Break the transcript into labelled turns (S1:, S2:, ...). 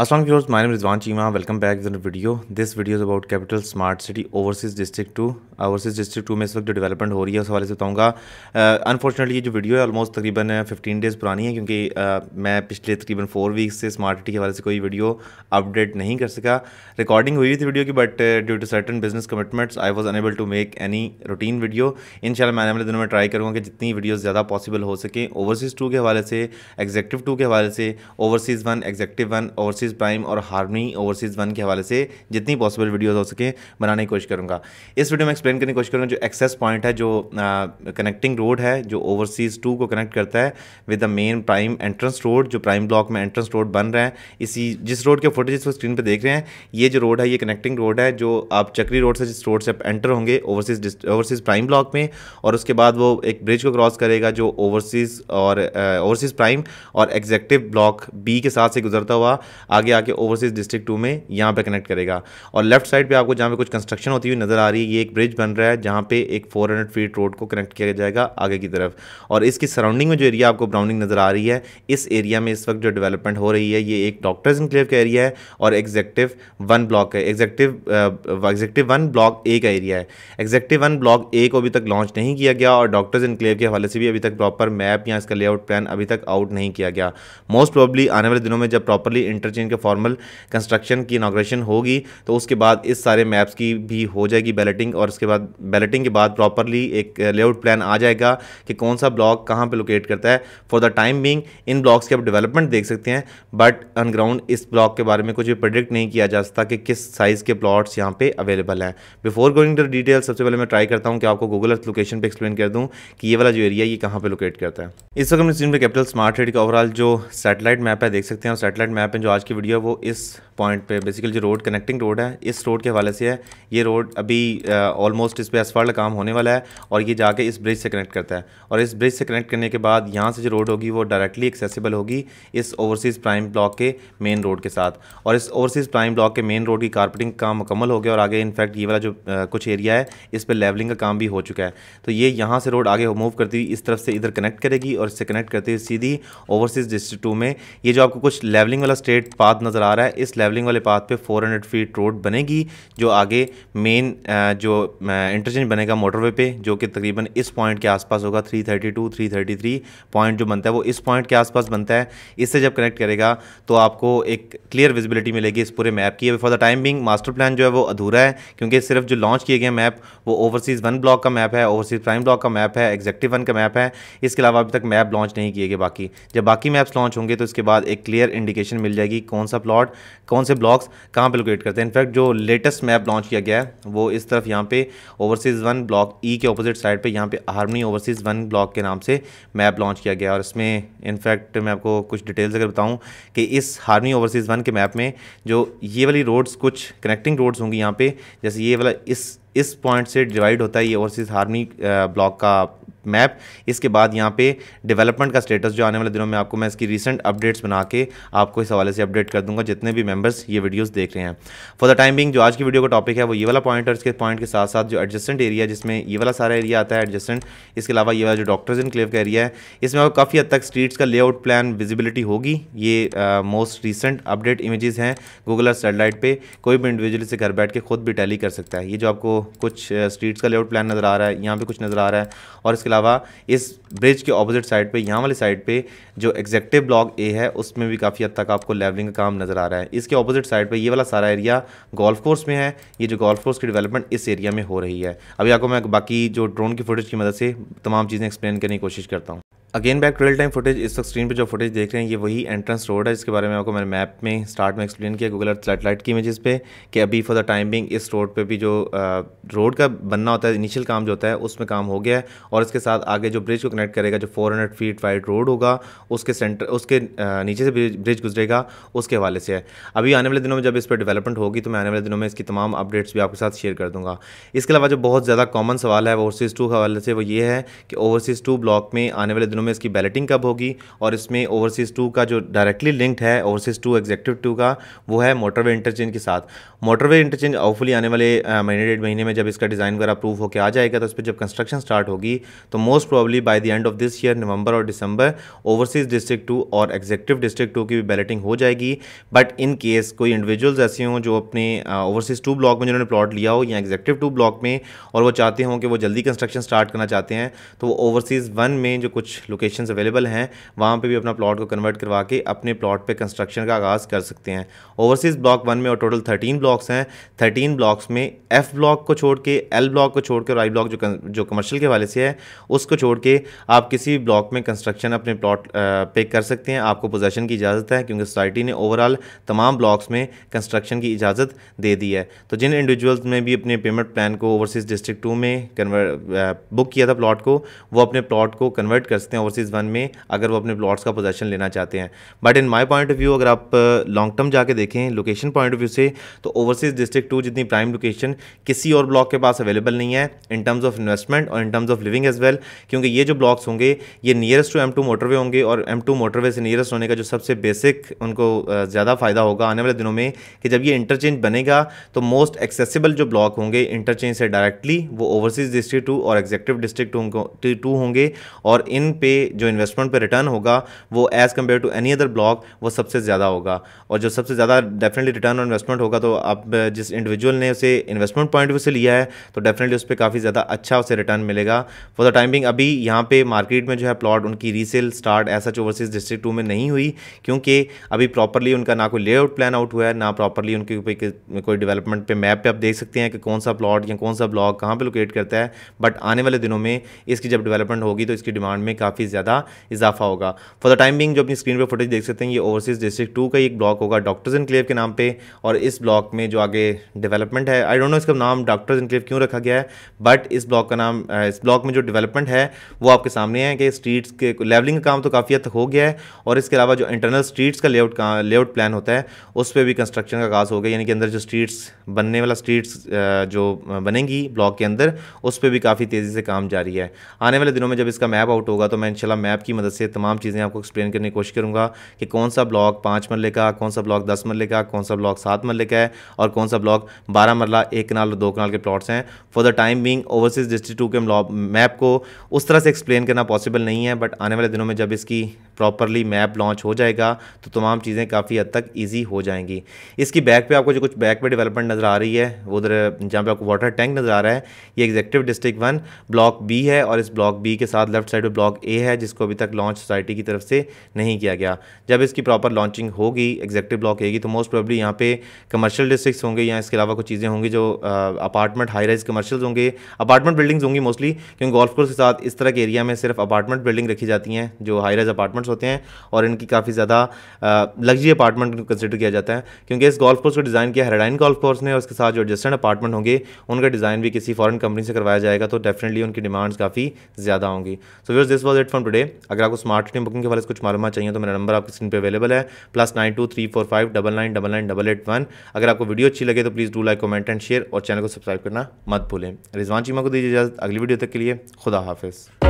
S1: Aslam viewers, माइन Rizwan Cheema welcome back Welcome video this video is about capital smart city overseas district two overseas district two में इस वक्त जो development हो रही है उस हवाले से बताऊँगा अनफॉर्चुनेटली uh, ये जो वीडियो है ऑलमोस्ट तकरीबन फिफ्टीन uh, डेज़ पुरानी है क्योंकि uh, मैं पिछले तकरीबन फोर वीक्स से स्मार्ट सिटी के हवाले से कोई वीडियो अपडेट नहीं कर सका रिकॉर्डिंग हुई थी वीडियो की but due to certain business commitments I was unable to make any routine video in शाला मैंने वाले दिनों में ट्राई करूँगा कि जितनी वीडियो ज़्यादा पॉसिबल हो सकें ओवरसीज़ टू के हवाले से एग्जेक्टिव टू के हवाले से overseas one executive one overseas overseas prime और हारमनी ओवरसीज़ वन के हवाले से जितनी पॉसिबल वीडियोज़ हो सकें बनाने की कोशिश करूँगा इस वीडियो में एक्सप्लेन करने की कोशिश करूँगा जो एक्सेस पॉइंट है जो कनेक्टिंग रोड है जो ओवरसीज़ टू को कनेक्ट करता है with the main prime entrance road जो प्राइम ब्लॉक में एंट्रेंस रोड बन रहे हैं इसी जिस रोड के फोटेज इस स्क्रीन पर देख रहे हैं ये जो रोड है ये कनेक्टिंग रोड है जो आप चक्री रोड से जिस रोड से आप एंटर होंगे ओवरसीज़ ओवरसीज़ प्राइम ब्लॉक में और उसके बाद वो एक ब्रिज को क्रॉस करेगा जो ओवरसीज़ और ओवरसीज़ प्राइम और एग्जेक्टिव ब्लॉक बी के साथ से गुजरता हुआ आगे आके ओवरसीज डिस्ट्रिक्ट टू में यहाँ पे कनेक्ट करेगा और लेफ्ट साइड पे आपको जहाँ पे कुछ कंस्ट्रक्शन होती हुई नज़र आ रही है ये एक ब्रिज बन रहा है जहाँ पे एक 400 फीट रोड को कनेक्ट किया जाएगा आगे की तरफ और इसकी सराउंडिंग में जो एरिया आपको ब्राउनिंग नज़र आ रही है इस एरिया में इस वक्त जो डेवलपमेंट हो रही है ये एक डॉक्टर्स इंक्लेव का एरिया है और एग्जेक्टिव वन ब्लॉक है executive executive one block A का एरिया है एग्जेक्टिव वन ब्लॉक ए को अभी तक लॉन्च नहीं किया गया और डॉक्टर्स इंक्लेव के हवाले से भी अभी तक प्रॉपर मैप या इसका लेआउट प्लान अभी तक आउट नहीं किया गया मोस्ट प्रॉब्ली आने वाले दिनों में जब प्रॉपरली इंटरचेंज मशीन के फॉर्मल कंस्ट्रक्शन की इनाग्रेशन होगी तो उसके बाद इस सारे मैप्स की भी हो जाएगी बैलेटिंग और उसके बाद बैलेटिंग के बाद प्रॉपरली एक लेआउट प्लान आ जाएगा कि कौन सा ब्लॉक कहाँ पर लोकेट करता है फॉर द टाइम बिंग इन ब्लॉक्स की आप डेवलपमेंट देख सकते हैं बट ऑन ग्राउंड इस ब्लॉक के बारे में कुछ भी प्रडिक्ट नहीं किया जा सकता कि किस साइज़ के प्लॉट्स यहाँ पे अवेलेबल हैं बिफोर गोइंग टू डिटेल सबसे पहले मैं ट्राई करता हूँ कि आपको गूगल अर्थ लोकेशन पे एक्सप्लेन कर दूँ कि ये वाला जो एरिया ये कहाँ पे लोकेट करता है इस वक्त हम स्क्रीन पे कैपिटल स्मार्ट रेड का ओवरऑल जो सैटेलाइट मैप है देख सकते हैं और सैटेलाइट मैप है जो आज की की वीडियो वो इस पॉइंट पे बेसिकली जो रोड कनेक्टिंग रोड है इस रोड के हवाले से है ये रोड अभी ऑलमोस्ट uh, इस पर एसफाल्ट काम होने वाला है और ये जाके इस ब्रिज से कनेक्ट करता है और इस ब्रिज से कनेक्ट करने के बाद यहाँ से जो रोड होगी वो डायरेक्टली एक्सेसिबल होगी इस ओवरसीज़ प्राइम ब्लॉक के मेन रोड के साथ और इस ओवरसीज़ प्राइम ब्लॉक के मेन रोड की कारपेटिंग काम मुकम्मल हो गया और आगे इनफैक्ट ये वाला जो uh, कुछ एरिया है इस पर लेवलिंग का काम भी हो चुका है तो ये यहाँ से रोड आगे मूव करती हुई इस तरफ से इधर कनेक्ट करेगी और इससे कनेक्ट करते हुए सीधी ओवरसीज़ डिस्ट्रिक्ट टू में ये जो आपको कुछ लेवलिंग वाला स्टेट पाथ नज़र आ रहा है इस लेवलिंग वाले पाथ पे 400 फीट रोड बनेगी जो आगे मेन जो इंटरचेंज बनेगा मोटरवे पे जो कि तकरीबन इस पॉइंट के आसपास होगा 332 333 पॉइंट जो बनता है वो इस पॉइंट के आसपास बनता है इससे जब कनेक्ट करेगा तो आपको एक क्लियर विजिबिलिटी मिलेगी इस पूरे मैप की for the time being master plan जो है वो अधूरा है क्योंकि सिर्फ जो लॉन्च किए गए मैप वो ओवरसीज़ वन ब्लॉक का मैप है ओवरसीज़ प्राइम ब्लॉक का मैप है एग्जेक्टिव वन का मैप है इसके अलावा अभी तक मैप लॉन्च नहीं किए गए बाकी जब बाकी मैप्स लॉन्च होंगे तो इसके बाद एक क्लियर इंडिकेशन मिल जाएगी कौन सा प्लॉट कौन से ब्लॉक्स कहाँ पर लोकेट करते हैं इनफैक्ट जो लेटेस्ट मैप लॉन्च किया गया है वो इस तरफ यहाँ पे ओवरसीज़ वन ब्लॉक ई के अपोजिट साइड पे यहाँ पे हारमनी ओवरसीज़ वन ब्लॉक के नाम से मैप लॉन्च किया गया और इसमें इनफैक्ट मैं आपको कुछ डिटेल्स अगर बताऊँ कि इस हारमी ओवरसीज़ वन के मैप में जो ये वाली रोड्स कुछ कनेक्टिंग रोड्स होंगी यहाँ पर जैसे ये वाला इस इस पॉइंट से डिवाइड होता है ये ओवरसीज हार्मनी ब्लॉक का मैप इसके बाद यहाँ पे डेवलपमेंट का स्टेटस जो आने वाले दिनों में आपको मैं इसकी रीसेंट अपडेट्स बना के आपको इस हवाले से अपडेट कर दूंगा जितने भी मेंबर्स ये वीडियोस देख रहे हैं फॉर द टाइम बिंग जो आज की वीडियो का टॉपिक है वो ये वाला पॉइंट और इसके पॉइंट के साथ साथ जो एडजस्टेंट एरिया जिसमें ये वाला सारा एरिया आता है एडजस्टेंट इसके अलावा ये वाला जो डॉक्टर्स इन क्लेव का एरिया है इसमें आपको काफ़ी हद तक स्ट्रीट्स का लेआउट प्लान विजिबिलिटी होगी ये मोस्ट रिसेंट अपडेट इमेजेस हैं गूगल और सेटेलाइट पर कोई भी इंडिविजुअल इसे घर बैठ के खुद भी टैली कर सकता है ये जो आपको कुछ स्ट्रीट्स का लेआउट प्लान नज़र आ रहा है यहाँ पे कुछ नज़र आ रहा है और इसके अलावा इस ब्रिज के ऑपोजिट साइड पे यहाँ वाली साइड पे जो एग्जेक्टिव ब्लॉक ए है उसमें भी काफ़ी हद तक आपको लेवलिंग का काम नज़र आ रहा है इसके ऑपोजिट साइड पर ये वाला सारा एरिया गोल्फ कोर्स में है ये जो गोल्फ कोर्स की डेवलपमेंट इस एरिया में हो रही है अभी आपको मैं बाकी जो ड्रोन की फुटेज की मदद से तमाम चीज़ें एक्सप्लेन करने की कोशिश करता हूँ again back real time footage इस वक्त स्क्रीन पे जो फुटेज देख रहे हैं ये वही एंट्रेंस रोड है इसके बारे में आपको मैंने मैप में स्टार्ट में एक्सप्लेन किया गूगल अर्थ सेटेलाइट की इमेजेस पे कि अभी फॉर द टाइम बिंग इस रोड पे भी जो रोड का बनना होता है इनिशियल काम जो होता है उसमें काम हो गया है और इसके साथ आगे जो ब्रिज को कनेक्ट करेगा जो फोर फीट वाइड रोड होगा उसके सेंटर उसके नीचे से ब्रिज गुजरेगा उसके हवाले से है अभी आने वाले दिनों में जब इस पर डेवलपमेंट होगी तो मैं आने वाले दिनों में इसकी तमाम अपडेट्स भी आपके साथ शेयर कर दूँगा इसके अलावा जो बहुत ज़्यादा कॉमन सवाल है ओवरसीज़ टू के हवाले से वो ये है कि ओवरसीज़ टू ब्लॉक में आने वाले दिनों दोनों में इसकी बैलेटिंग कब होगी और इसमें ओवरसीज़ टू का जो डायरेक्टली लिंक्ड है ओवरसीज़ टू एग्जेक्टिव टू का वो है मोटरवे इंटरचेंज के साथ मोटरवे इंटरचेंज ऑफली आने वाले महीने डेढ़ महीने में जब इसका डिज़ाइन वगैरह अप्रूव होकर आ जाएगा तो उस पर जब कंस्ट्रक्शन स्टार्ट होगी तो most probably by the end of this year November और दिसंबर ओवरसीज़ डिस्ट्रिक्ट टू और एग्जेक्टिव डिस्ट्रिक्ट टू की भी बैलेटिंग हो जाएगी बट इन केस कोई इंडिविजुअल्स ऐसे हों जो अपने ओवरसीज़ टू ब्लॉक में जिन्होंने प्लॉट लिया हो या एग्जेक्टिव टू ब्लॉक में और वो चाहते हों कि वो जल्दी कंस्ट्रक्शन स्टार्ट करना चाहते हैं तो वो ओवरसीज़ वन में जो कुछ लोकेशंस अवेलेबल हैं वहाँ पे भी अपना प्लॉट को कन्वर्ट करवा के अपने प्लॉट पे कंस्ट्रक्शन का आगाज़ कर सकते हैं ओवरसीज़ ब्लॉक वन में और टोटल थर्टीन ब्लॉक्स हैं थर्टीन ब्लॉक्स में एफ़ ब्लॉक को छोड़ के एल ब्लॉक को छोड़ के और आई ब्लॉक जो जो कमर्शियल के हवाले से है उसको छोड़ के आप किसी ब्लॉक में कंस्ट्रक्शन अपने प्लॉट पे कर सकते हैं आपको पोजेशन की इजाज़त है क्योंकि सोसाइटी ने ओवरऑल तमाम ब्लॉक्स में कंस्ट्रक्शन की इजाज़त दे दी है तो जिन इंडिविजुअल्स ने भी अपने पेमेंट प्लान को ओवरसीज़ डिस्ट्रिक्ट टू में कन्वर्ट बुक किया था प्लॉट को वो अपने प्लॉट को कन्वर्ट कर सकते हैं ओवरसीज़ वन में अगर वो अपने प्लॉट्स का पोजेशन लेना चाहते हैं but in my point of view अगर आप लॉन्ग uh, टर्म जाके देखें लोकेशन पॉइंट ऑफ व्यू से तो ओवरसीज़ डिस्ट्रिक्ट टू जितनी प्राइम लोकेशन किसी और ब्लॉक के पास अवेलेबल नहीं है इन टर्म्स ऑफ इन्वेस्टमेंट और in terms of living as well क्योंकि ये जो ब्लॉक्स होंगे ये nearest to M two motorway होंगे और एम टू मोटरवे से नियरेस्ट होने का जो सबसे बेसिक उनको uh, ज़्यादा फ़ायदा होगा आने वाले दिनों में कि जब ये इंटरचेंज बनेगा तो मोस्ट एक्सेसिबल जो ब्लॉक होंगे इंटरचेंज से डायरेक्टली वो ओवरसीज़ डिस्ट्रिक्ट टू और एग्जेक्टिव डिस्ट्रिक्ट टू होंगे और इन पे जो इन्वेस्टमेंट पे रिटर्न होगा वो as compare to any other block वो सबसे ज़्यादा होगा और जो सबसे ज़्यादा डेफिनेटली रिटर्न ऑन इन्वेस्टमेंट होगा तो आप जिस इंडिविजुअल ने उसे इन्वेस्टमेंट पॉइंट ऑफ व्यू से लिया है तो डेफिनेटली उस पर काफ़ी ज़्यादा अच्छा उसे रिटर्न मिलेगा फॉर द टाइमिंग अभी यहाँ पे मार्केट में जो है प्लॉट उनकी resale start S H overseas district two में नहीं हुई क्योंकि अभी प्रॉपरली उनका ना कोई लेआउट प्लान आउट हुआ है ना प्रॉपरली उनके ऊपर कोई डेवलपमेंट पे मैप पे आप देख सकते हैं कि कौन सा प्लॉट या कौन सा ब्लॉक कहाँ पर लोकेट करता है बट आने वाले दिनों में इसकी जब डेवलपमेंट होगी तो इसकी डिमांड में काफ़ी काफ़ी ज़्यादा इजाफा होगा फॉर द टाइम बिंग जो अपनी स्क्रीन पर फुटेज देख सकते हैं ये ओवरसीज डिस्ट्रिक्ट टू का एक ब्लॉक होगा डॉक्टर्स क्लेव के नाम पर और इस ब्लॉक में जो आगे डेवलपमेंट है आई डोंट नो इसका नाम डॉक्टर्स क्लेव क्यों रखा गया है बट इस ब्लॉक का नाम इस ब्लॉक में जो डेवलपमेंट है वो आपके सामने है कि स्ट्रीट्स के लेवलिंग का काम तो काफ़ी हद तक हो गया है और इसके अलावा जो इंटरनल स्ट्रीट्स का लेआउट का लेआउट प्लान होता है उस पर भी कंस्ट्रक्शन का काज हो गया यानी कि अंदर जो स्ट्रीट्स बनने वाला स्ट्रीट्स जो बनेंगी ब्लॉक के अंदर उस पर भी काफ़ी तेज़ी से काम जारी है आने वाले दिनों में जब इसका मैप आउट होगा तो मैं इंशाल्लाह मैप की मदद से तमाम चीज़ें आपको एक्सप्लेन करने की कोशिश करूँगा कि कौन सा ब्लॉक पाँच मरले का कौन सा ब्लॉक दस मरले का कौन सा ब्लॉक सात मरले का है और कौन सा ब्लॉक बारह मरला एक कनाल और दो कनाल के प्लॉट्स हैं for the time being overseas district two के मैप को उस तरह से एक्सप्लेन करना पॉसिबल नहीं है बट आने वाले दिनों में जब इसकी प्रॉपरली मैप लॉन्च हो जाएगा तो तमाम चीज़ें काफ़ी हद तक ईजी हो जाएंगी इसकी बैक पे आपको जो कुछ बैक पे डेवलपमेंट नज़र आ रही है उधर जहाँ पे आपको वाटर टैंक नज़र आ रहा है ये executive district one block B है और इस ब्लॉक बी के साथ लेफ्ट साइड पर ब्लॉक ए है जिसको अभी तक लॉन्च सोसाइटी की तरफ से नहीं किया गया जब इसकी प्रॉपर लॉन्चिंग होगी एग्जेक्टिव ब्लॉक ए तो मोस्ट प्रॉबली यहाँ पे कमर्शियल डिस्ट्रिक्ट होंगे या इसके अलावा कुछ चीज़ें होंगी जो अपार्टमेंट हाई राइज कमर्शियल होंगे अपार्टमेंट बिल्डिंग्स होंगी मोस्टली क्योंकि गोल्फ कोर्स के साथ इस तरह के एरिया में सिर्फ अपार्टमेंट बिल्डिंग रखी जाती हैं जो हाई राइज अपार्टमेंट अपार्टमेंट्स होते हैं और इनकी काफ़ी ज़्यादा लग्जरी अपार्टमेंट कंसिडर किया जाता है क्योंकि इस गोल्फ कोर्स को डिज़ाइन किया हेराडाइन गोल्फ कोर्स ने और उसके साथ जो एडजस्टेंट अपार्टमेंट होंगे उनका डिज़ाइन भी किसी फॉरन कंपनी से करवाया जाएगा तो डेफिनेटली उनकी डिमांड्स काफ़ी ज़्यादा होंगी so viewers this was it from today अगर आपको स्मार्ट टीम बुकिंग के बारे में कुछ मालूम चाहिए तो मेरा नंबर आपकी स्क्रीन पर अवेलेबल है plus nine two three four five double nine double nine double eight one अगर आपको वीडियो अच्छी लगे तो please do like comment and share और चैनल को सब्सक्राइब करना मत भूलें रिजवान चीमा को दीजिए इजाज़त अगली वीडियो तक के लिए खुदा हाफिज़